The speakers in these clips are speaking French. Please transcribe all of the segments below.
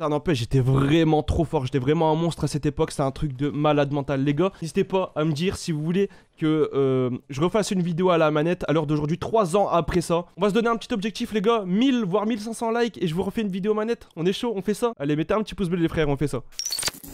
Ça n'empêche, j'étais vraiment trop fort, j'étais vraiment un monstre à cette époque, c'est un truc de malade mental. Les gars, n'hésitez pas à me dire si vous voulez que euh, je refasse une vidéo à la manette à l'heure d'aujourd'hui, 3 ans après ça. On va se donner un petit objectif les gars, 1000 voire 1500 likes et je vous refais une vidéo manette. On est chaud, on fait ça Allez, mettez un petit pouce bleu les frères, on fait ça.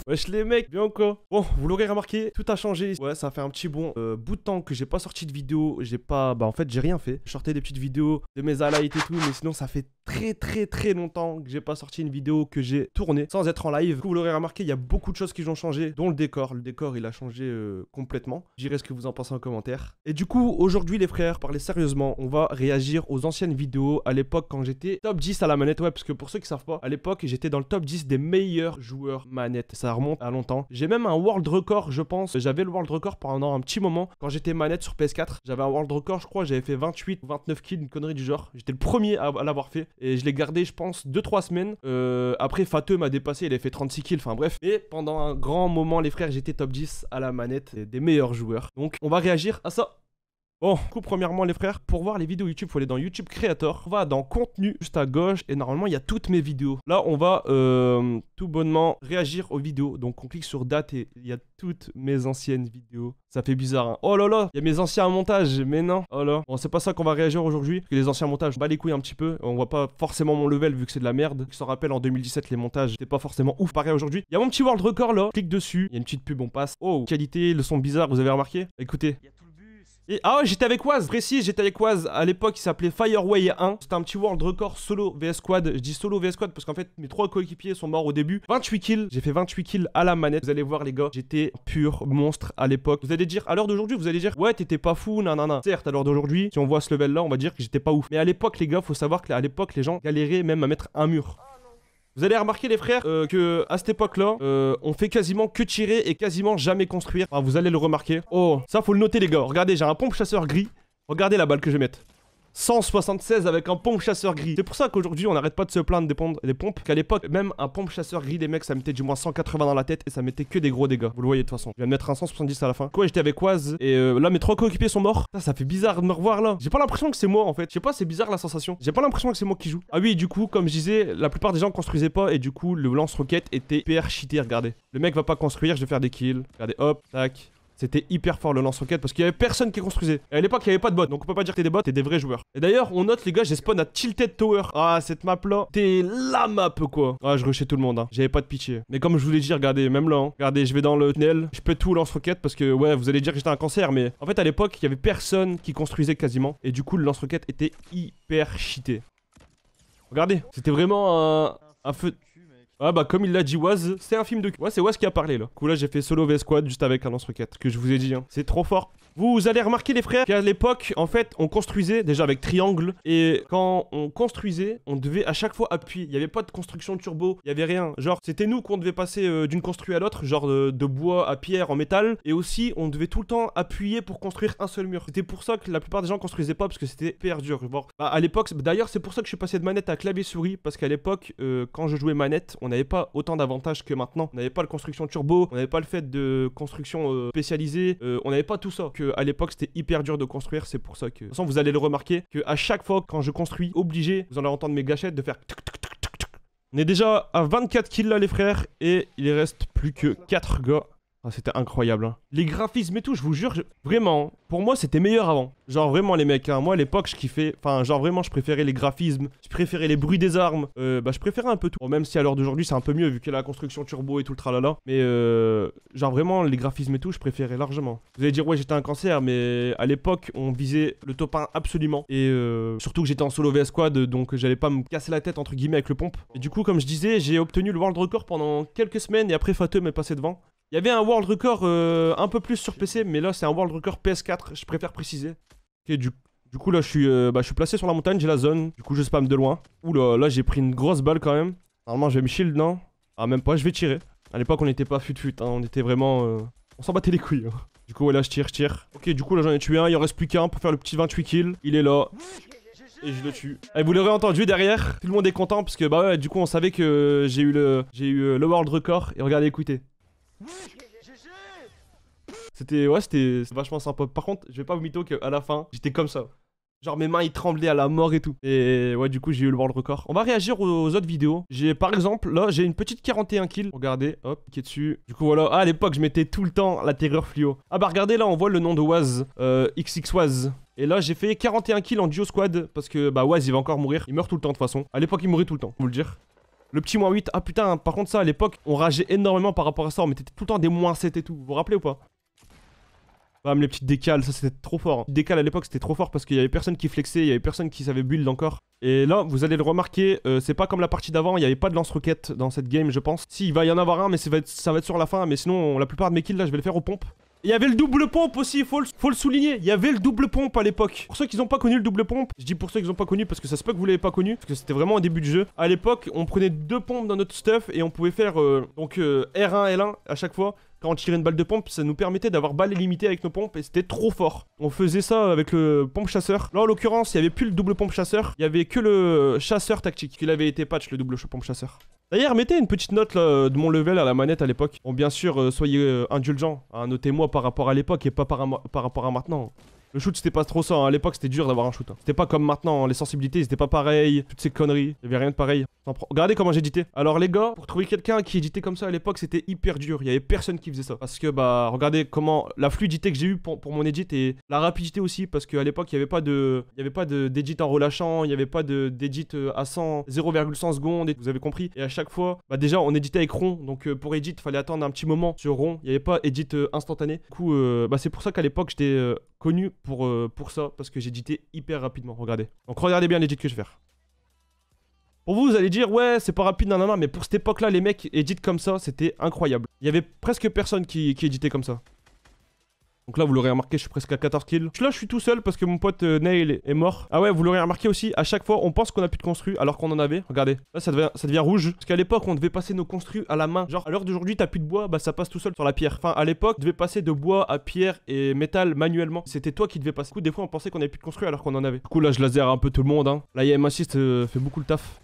Wesh les mecs, bien quoi Bon, vous l'aurez remarqué, tout a changé. Ouais, ça fait un petit bon euh, bout de temps que j'ai pas sorti de vidéo. J'ai pas... Bah en fait, j'ai rien fait. Je sortais des petites vidéos de mes highlights et tout, mais sinon ça fait très très très longtemps que j'ai pas sorti une vidéo que j'ai tourné sans être en live. vous l'aurez remarqué, il y a beaucoup de choses qui ont changé, dont le décor. Le décor, il a changé euh, complètement. J'irai ce que vous en pensez en commentaire. Et du coup, aujourd'hui, les frères, parlez sérieusement. On va réagir aux anciennes vidéos à l'époque quand j'étais top 10 à la manette. Ouais, parce que pour ceux qui savent pas, à l'époque, j'étais dans le top 10 des meilleurs joueurs manette. Ça remonte à longtemps. J'ai même un world record, je pense. J'avais le world record pendant un petit moment quand j'étais manette sur PS4. J'avais un world record, je crois. J'avais fait 28 ou 29 kills, une connerie du genre. J'étais le premier à, l'avoir fait. Et je l'ai gardé, je pense, 2-3 semaines. Euh, après, après, Fateu m'a dépassé, il a fait 36 kills, enfin bref. Et pendant un grand moment, les frères, j'étais top 10 à la manette des meilleurs joueurs. Donc, on va réagir à ça. Bon, coup, premièrement, les frères, pour voir les vidéos YouTube, faut aller dans YouTube Creator. On va dans contenu, juste à gauche, et normalement, il y a toutes mes vidéos. Là, on va euh, tout bonnement réagir aux vidéos. Donc, on clique sur date et il y a toutes mes anciennes vidéos. Ça fait bizarre. Hein. Oh là là, il y a mes anciens montages, mais non. Oh là. Bon, c'est pas ça qu'on va réagir aujourd'hui. Parce que les anciens montages, bat les couilles un petit peu. On voit pas forcément mon level vu que c'est de la merde. Qui s'en rappelle, en 2017, les montages, c'était pas forcément ouf. Pareil aujourd'hui. Il y a mon petit world record là. Clique dessus. Il y a une petite pub, on passe. Oh, qualité, le son bizarre, vous avez remarqué Écoutez ah ouais, j'étais avec Waz, précis, j'étais avec Waz. À l'époque, il s'appelait Fireway 1. C'était un petit world record solo VS Squad. Je dis solo VS Squad parce qu'en fait, mes trois coéquipiers sont morts au début. 28 kills, j'ai fait 28 kills à la manette. Vous allez voir, les gars, j'étais pur monstre à l'époque. Vous allez dire, à l'heure d'aujourd'hui, vous allez dire, ouais, t'étais pas fou, nanana. Certes, à l'heure d'aujourd'hui, si on voit ce level là, on va dire que j'étais pas ouf. Mais à l'époque, les gars, faut savoir qu'à l'époque, les gens galéraient même à mettre un mur. Vous allez remarquer les frères euh, que à cette époque-là, euh, on fait quasiment que tirer et quasiment jamais construire. Ah, vous allez le remarquer. Oh, ça faut le noter les gars. Regardez, j'ai un pompe chasseur gris. Regardez la balle que je vais mettre. 176 avec un pompe chasseur gris. C'est pour ça qu'aujourd'hui, on n'arrête pas de se plaindre des, pompes, Qu'à l'époque, même un pompe chasseur gris, des mecs, ça mettait du moins 180 dans la tête et ça mettait que des gros dégâts. Vous le voyez de toute façon. Je viens de mettre un 170 à la fin. Quoi, j'étais avec Oise et euh, là, mes trois coéquipiers sont morts. Ça, ça fait bizarre de me revoir là. J'ai pas l'impression que c'est moi en fait. Je sais pas, c'est bizarre la sensation. J'ai pas l'impression que c'est moi qui joue. Ah oui, du coup, comme je disais, la plupart des gens construisaient pas et du coup, le lance-roquette était PR cheaté. Regardez. Le mec va pas construire, je vais faire des kills. Regardez, hop, tac, c'était hyper fort le lance-roquette parce qu'il y avait personne qui construisait. Et à l'époque, il y avait pas de bots, donc on peut pas dire que t'es des bots, t'es des vrais joueurs. Et d'ailleurs, on note les gars, j'ai spawn à Tilted Tower. Ah, cette map là, t'es la map quoi. Ah, je rushais tout le monde, hein. j'avais pas de pitié. Mais comme je vous l'ai dit, regardez, même là, hein. regardez, je vais dans le tunnel, je peux tout lance-roquette parce que ouais, vous allez dire que j'étais un cancer, mais en fait à l'époque, il n'y avait personne qui construisait quasiment. Et du coup, le lance-roquette était hyper cheaté. Regardez, c'était vraiment un, un feu. Ah bah comme il l'a dit Waz, c'est un film de quoi Ouais c'est Waz qui a parlé là. coup là j'ai fait solo V Squad juste avec un lance-roquette que je vous ai dit hein. C'est trop fort. Vous allez remarquer les frères qu'à l'époque en fait on construisait déjà avec triangle et quand on construisait on devait à chaque fois appuyer. Il n'y avait pas de construction turbo, il y avait rien. Genre c'était nous qu'on devait passer euh, d'une construite à l'autre, genre de, bois à pierre en métal et aussi on devait tout le temps appuyer pour construire un seul mur. C'était pour ça que la plupart des gens construisaient pas parce que c'était hyper dur. Bah, à l'époque d'ailleurs c'est pour ça que je suis passé de manette à clavier souris parce qu'à l'époque euh, quand je jouais manette on n'avait pas autant d'avantages que maintenant. On n'avait pas le construction turbo, on n'avait pas le fait de construction euh, spécialisée, euh, on n'avait pas tout ça. Que à l'époque c'était hyper dur de construire, c'est pour ça que. De toute façon, vous allez le remarquer que à chaque fois quand je construis, obligé, vous allez entendre mes gâchettes de faire. On est déjà à 24 kills là les frères et il reste plus que 4 gars. Ah, c'était incroyable. Hein. Les graphismes et tout, je vous jure, vraiment, pour moi, c'était meilleur avant. Genre, vraiment, les mecs, hein. moi, à l'époque, je kiffais. Enfin, genre, vraiment, je préférais les graphismes, je préférais les bruits des armes. Euh, bah, je préférais un peu tout. même si à l'heure d'aujourd'hui, c'est un peu mieux, vu qu'il y a la construction turbo et tout le tralala. Mais, euh, genre, vraiment, les graphismes et tout, je préférais largement. Vous allez dire, ouais, j'étais un cancer, mais à l'époque, on visait le top 1 absolument. Et euh, surtout que j'étais en solo VS Squad, donc j'allais pas me casser la tête, entre guillemets, avec le pompe. Et du coup, comme je disais, j'ai obtenu le world record pendant quelques semaines, et après, Fateux m'est passé devant. Il y avait un world record euh, un peu plus sur PC, mais là c'est un world record PS4, je préfère préciser. Ok, du, du, coup là je suis, euh, bah, je suis placé sur la montagne, j'ai la zone, du coup je spam de loin. Oula, là, là j'ai pris une grosse balle quand même. Normalement je vais me shield, non Ah même pas, je vais tirer. À l'époque on n'était pas fut fut, hein. on était vraiment... Euh, on s'en battait les couilles. Hein. Du coup ouais là je tire, je tire. Ok du coup là j'en ai tué un, il en reste plus qu'un pour faire le petit 28 kill. Il est là. Et je le tue. Ah, et vous l'aurez entendu derrière, tout le monde est content parce que bah ouais, du coup on savait que j'ai eu le j'ai eu le world record et regardez écoutez. C'était ouais, c'était vachement sympa. Par contre, je vais pas vous mytho qu'à la fin, j'étais comme ça. Genre mes mains ils tremblaient à la mort et tout. Et ouais du coup j'ai eu le world record. On va réagir aux autres vidéos. J'ai par exemple là j'ai une petite 41 kills. Regardez, hop, qui est dessus. Du coup voilà, ah, à l'époque je mettais tout le temps la terreur fluo. Ah bah regardez là on voit le nom de Waz. Euh, XX Et là, j'ai fait 41 kills en duo squad parce que bah Waz il va encore mourir. Il meurt tout le temps de toute façon. À l'époque, il mourait tout le temps, vous le dire. Le petit moins 8. Ah putain, par contre, ça à l'époque, on rageait énormément par rapport à ça. On mettait tout le temps des moins 7 et tout. Vous vous rappelez ou pas ah, mais les petites décales, ça c'était trop fort. Les décales à l'époque c'était trop fort parce qu'il y avait personne qui flexait, il y avait personne qui savait build encore. Et là, vous allez le remarquer, euh, c'est pas comme la partie d'avant, il n'y avait pas de lance roquettes dans cette game, je pense. Si, il va y en avoir un, mais ça va être, ça va être sur la fin. Mais sinon, la plupart de mes kills là, je vais les faire aux pompes. Il y avait le double pompe aussi, faut, le, souligner. Il y avait le double pompe à l'époque. Pour ceux qui n'ont pas connu le double pompe, je dis pour ceux qui n'ont pas connu parce que ça se peut que vous l'avez pas connu, parce que c'était vraiment un début de jeu. À l'époque, on prenait deux pompes dans notre stuff et on pouvait faire euh, donc euh, R1, L1 à chaque fois quand on tirait une balle de pompe, ça nous permettait d'avoir balles limitées avec nos pompes et c'était trop fort. On faisait ça avec le pompe chasseur. Là, en l'occurrence, il n'y avait plus le double pompe chasseur, il n'y avait que le chasseur tactique. Il avait été patch, le double pompe chasseur. D'ailleurs, mettez une petite note de mon level à la manette à l'époque. Bon, bien sûr, euh, soyez euh, indulgents. Hein, notez-moi par rapport à l'époque et pas par rapport à maintenant. Le shoot, c'était pas trop ça. Hein. À l'époque, c'était dur d'avoir un shoot. Hein. C'était pas comme maintenant. Hein. Les sensibilités, c'était pas pareil. Toutes ces conneries. Il y avait rien de pareil. Regardez comment j'éditais. Alors, les gars, pour trouver quelqu'un qui éditait comme ça à l'époque, c'était hyper dur. Il y avait personne qui faisait ça. Parce que, bah, regardez comment la fluidité que j'ai eue pour, mon edit et la rapidité aussi. Parce qu'à l'époque, il y avait pas de. y avait pas d'edit en relâchant. Il y avait pas d'edit euh, à 100, 0,100 secondes. Vous avez compris. Et à chaque fois, bah, déjà, on éditait avec rond. Donc, euh, pour edit, fallait attendre un petit moment sur rond. Il n'y avait pas edit euh, instantané. Du coup, bah, c'est pour ça qu'à l'époque, j'étais connu pour, euh, pour ça, parce que j'ai hyper rapidement, regardez. Donc regardez bien les que je vais faire. Pour vous, vous allez dire, ouais, c'est pas rapide, non, non. mais pour cette époque-là, les mecs éditent comme ça, c'était incroyable. Il y avait presque personne qui, qui éditait comme ça. Donc là, vous l'aurez remarqué, je suis presque à 14 kills. Là, je suis tout seul parce que mon pote euh, Nail est mort. Ah ouais, vous l'aurez remarqué aussi, à chaque fois, on pense qu'on a plus de construit alors qu'on en avait. Regardez, là, ça devient, ça devient rouge. Parce qu'à l'époque, on devait passer nos construits à la main. Genre, à l'heure d'aujourd'hui, t'as plus de bois, bah ça passe tout seul sur la pierre. Enfin, à l'époque, tu devais passer de bois à pierre et métal manuellement. C'était toi qui devais passer. Du coup, des fois, on pensait qu'on avait plus de construit alors qu'on en avait. Du coup, là, je laser un peu tout le monde. Hein. Là, IM assist euh, fait beaucoup le taf.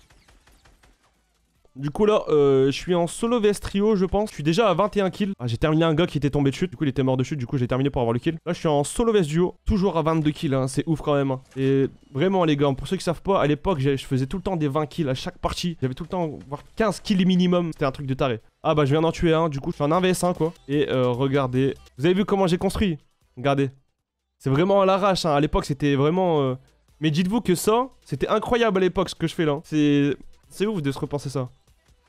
Du coup là, euh, je suis en solo vs trio je pense. Je suis déjà à 21 kills. Ah, j'ai terminé un gars qui était tombé de chute, du coup il était mort de chute, du coup j'ai terminé pour avoir le kill. Là je suis en solo vs duo, toujours à 22 kills, hein. c'est ouf quand même. Hein. Et vraiment les gars, pour ceux qui savent pas, à l'époque je faisais tout le temps des 20 kills à chaque partie. J'avais tout le temps, voire 15 kills minimum, c'était un truc de taré. Ah bah je viens d'en tuer un, du coup je fais un 1vs1 hein, quoi. Et euh, regardez, vous avez vu comment j'ai construit Regardez. C'est vraiment à l'arrache, à l'époque c'était vraiment... Euh, mais dites-vous que ça, c'était incroyable à l'époque ce que je fais là. C'est ouf de se repenser ça.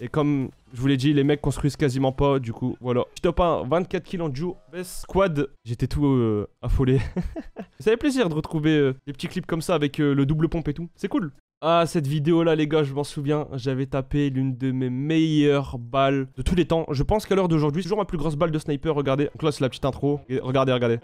Et comme je vous l'ai dit, les mecs construisent quasiment pas, du coup, voilà. Je top 1, 24 kills en duo, best squad. J'étais tout euh, affolé. ça fait plaisir de retrouver euh, des petits clips comme ça avec euh, le double pompe et tout. C'est cool. Ah, cette vidéo-là, les gars, je m'en souviens, j'avais tapé l'une de mes meilleures balles de tous les temps. Je pense qu'à l'heure d'aujourd'hui, c'est toujours ma plus grosse balle de sniper, regardez. Donc là, c'est la petite intro. Et regardez, regardez.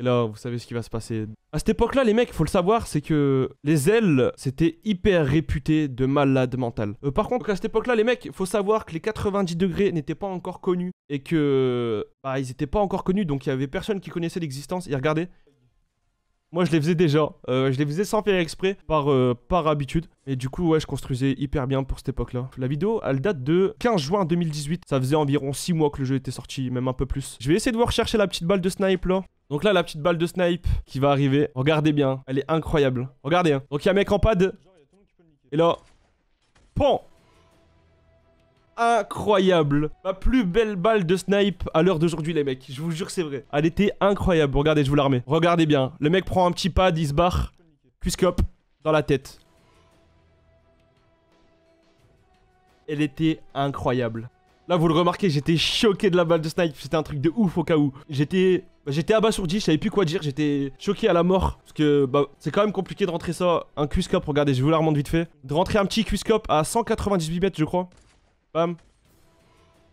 Et là, vous savez ce qui va se passer. À cette époque-là, les mecs, faut le savoir, c'est que les ailes, c'était hyper réputé de malade mental. Euh, par contre, à cette époque-là, les mecs, il faut savoir que les 90 degrés n'étaient pas encore connus et que bah, ils n'étaient pas encore connus, donc il y avait personne qui connaissait l'existence. Et regardez, moi je les faisais déjà, euh, je les faisais sans faire exprès, par, euh, par habitude. Et du coup, ouais, je construisais hyper bien pour cette époque-là. La vidéo, elle date de 15 juin 2018. Ça faisait environ 6 mois que le jeu était sorti, même un peu plus. Je vais essayer de voir chercher la petite balle de snipe là. Donc là, la petite balle de snipe qui va arriver. Regardez bien. Elle est incroyable. Regardez. Hein. Donc il y a un mec en pad. Et là. Pon Incroyable. Ma plus belle balle de snipe à l'heure d'aujourd'hui, les mecs. Je vous jure, c'est vrai. Elle était incroyable. Regardez, je vous l'armée Regardez bien. Le mec prend un petit pad, il se barre. scope dans la tête. Elle était incroyable. Là, vous le remarquez, j'étais choqué de la balle de snipe. C'était un truc de ouf au cas où. J'étais bah, J'étais abasourdi, je savais plus quoi dire, j'étais choqué à la mort. Parce que bah, c'est quand même compliqué de rentrer ça. Un Q-scope, regardez, je vous la remonte vite fait. De rentrer un petit Q-scope à 198 mètres, je crois. Bam.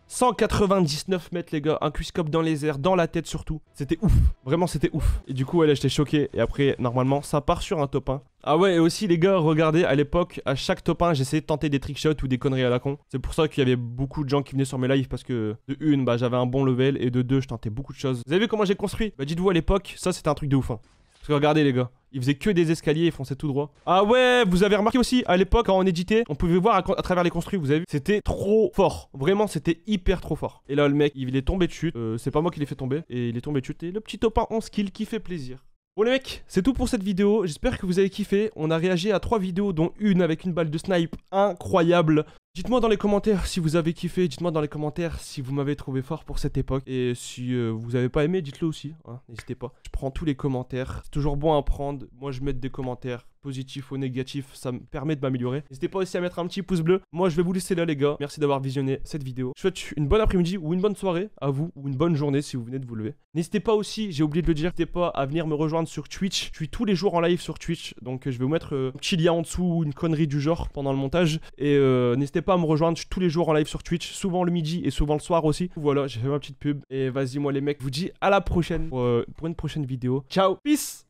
199 mètres les gars, un cuiscope dans les airs, dans la tête surtout. C'était ouf, vraiment c'était ouf. Et du coup ouais là j'étais choqué et après normalement ça part sur un top 1. Ah ouais et aussi les gars regardez à l'époque à chaque top 1 j'essayais de tenter des trickshots ou des conneries à la con. C'est pour ça qu'il y avait beaucoup de gens qui venaient sur mes lives parce que de une bah j'avais un bon level et de deux je tentais beaucoup de choses. Vous avez vu comment j'ai construit Bah dites-vous à l'époque ça c'était un truc de ouf. Hein. Parce que regardez les gars, il faisait que des escaliers, ils fonçaient tout droit. Ah ouais, vous avez remarqué aussi, à l'époque, quand on éditait, on pouvait voir à, travers les construits, vous avez vu, c'était trop fort. Vraiment, c'était hyper trop fort. Et là, le mec, il est tombé de chute. Euh, c'est pas moi qui l'ai fait tomber. Et il est tombé de chute. Et le petit top 1 en skill qui fait plaisir. Bon les mecs, c'est tout pour cette vidéo, j'espère que vous avez kiffé, on a réagi à trois vidéos dont une avec une balle de snipe incroyable, Dites-moi dans les commentaires si vous avez kiffé, dites-moi dans les commentaires si vous m'avez trouvé fort pour cette époque. Et si euh, vous n'avez pas aimé, dites-le aussi, hein, n'hésitez pas. Je prends tous les commentaires, c'est toujours bon à prendre. Moi je mets des commentaires, positif ou négatif, ça me permet de m'améliorer. N'hésitez pas aussi à mettre un petit pouce bleu. Moi, je vais vous laisser là, les gars. Merci d'avoir visionné cette vidéo. Je souhaite une bonne après-midi ou une bonne soirée à vous ou une bonne journée si vous venez de vous lever. N'hésitez pas aussi, j'ai oublié de le dire, n'hésitez pas à venir me rejoindre sur Twitch. Je suis tous les jours en live sur Twitch, donc euh, je vais vous mettre euh, un petit lien en dessous ou une connerie du genre pendant le montage. Et euh, n'hésitez pas à me rejoindre, tous les jours en live sur Twitch, souvent le midi et souvent le soir aussi. Voilà, j'ai fait ma petite pub. Et vas-y, moi les mecs, je vous dis à la prochaine pour, pour une prochaine vidéo. Ciao, peace